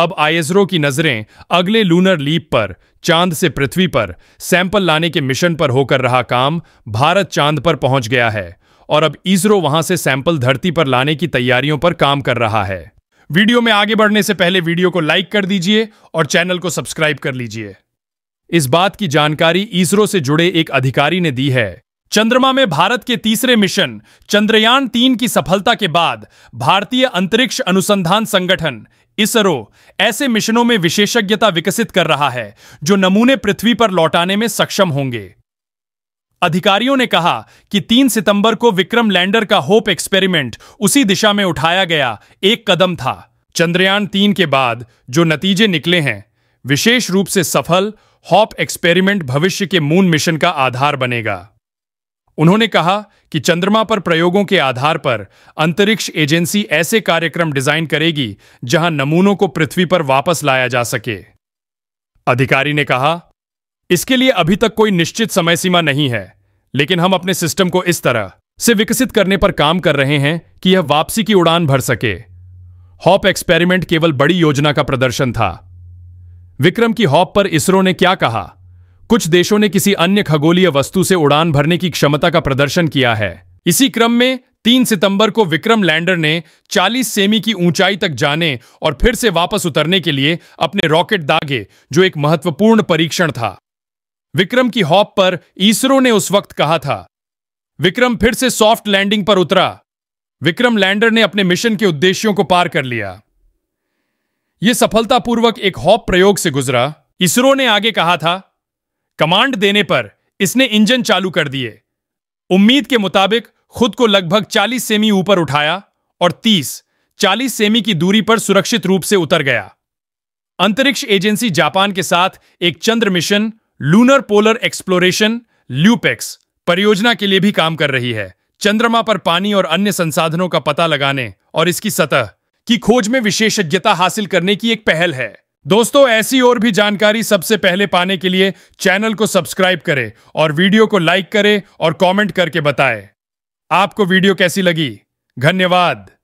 अब आईएसरो की नजरें अगले लूनर लीप पर चांद से पृथ्वी पर सैंपल लाने के मिशन पर होकर रहा काम भारत चांद पर पहुंच गया है और अब इसरो वहां से सैंपल धरती पर लाने की तैयारियों पर काम कर रहा है वीडियो में आगे बढ़ने से पहले वीडियो को लाइक कर दीजिए और चैनल को सब्सक्राइब कर लीजिए इस बात की जानकारी इसरो से जुड़े एक अधिकारी ने दी है चंद्रमा में भारत के तीसरे मिशन चंद्रयान तीन की सफलता के बाद भारतीय अंतरिक्ष अनुसंधान संगठन इसरो ऐसे मिशनों में विशेषज्ञता विकसित कर रहा है जो नमूने पृथ्वी पर लौटाने में सक्षम होंगे अधिकारियों ने कहा कि 3 सितंबर को विक्रम लैंडर का होप एक्सपेरिमेंट उसी दिशा में उठाया गया एक कदम था चंद्रयान तीन के बाद जो नतीजे निकले हैं विशेष रूप से सफल हॉप एक्सपेरिमेंट भविष्य के मून मिशन का आधार बनेगा उन्होंने कहा कि चंद्रमा पर प्रयोगों के आधार पर अंतरिक्ष एजेंसी ऐसे कार्यक्रम डिजाइन करेगी जहां नमूनों को पृथ्वी पर वापस लाया जा सके अधिकारी ने कहा इसके लिए अभी तक कोई निश्चित समय सीमा नहीं है लेकिन हम अपने सिस्टम को इस तरह से विकसित करने पर काम कर रहे हैं कि यह वापसी की उड़ान भर सके हॉप एक्सपेरिमेंट केवल बड़ी योजना का प्रदर्शन था विक्रम की हॉप पर इसरो ने क्या कहा कुछ देशों ने किसी अन्य खगोलीय वस्तु से उड़ान भरने की क्षमता का प्रदर्शन किया है इसी क्रम में 3 सितंबर को विक्रम लैंडर ने 40 सेमी की ऊंचाई तक जाने और फिर से वापस उतरने के लिए अपने रॉकेट दागे जो एक महत्वपूर्ण परीक्षण था विक्रम की हॉप पर इसरो ने उस वक्त कहा था विक्रम फिर से सॉफ्ट लैंडिंग पर उतरा विक्रम लैंडर ने अपने मिशन के उद्देश्यों को पार कर लिया यह सफलतापूर्वक एक हॉप प्रयोग से गुजरा इसरो ने आगे कहा था कमांड देने पर इसने इंजन चालू कर दिए उम्मीद के मुताबिक खुद को लगभग 40 सेमी ऊपर उठाया और 30, 40 सेमी की दूरी पर सुरक्षित रूप से उतर गया अंतरिक्ष एजेंसी जापान के साथ एक चंद्र mission lunar polar exploration Lupex परियोजना के लिए भी काम कर रही है चंद्रमा पर पानी और अन्य संसाधनों का पता लगाने और इसकी सतह की खोज में विशेषज्ञता हासिल करने की एक पहल है दोस्तों ऐसी और भी जानकारी सबसे पहले पाने के लिए चैनल को सब्सक्राइब करें और वीडियो को लाइक करें और कमेंट करके बताएं। आपको वीडियो कैसी लगी धन्यवाद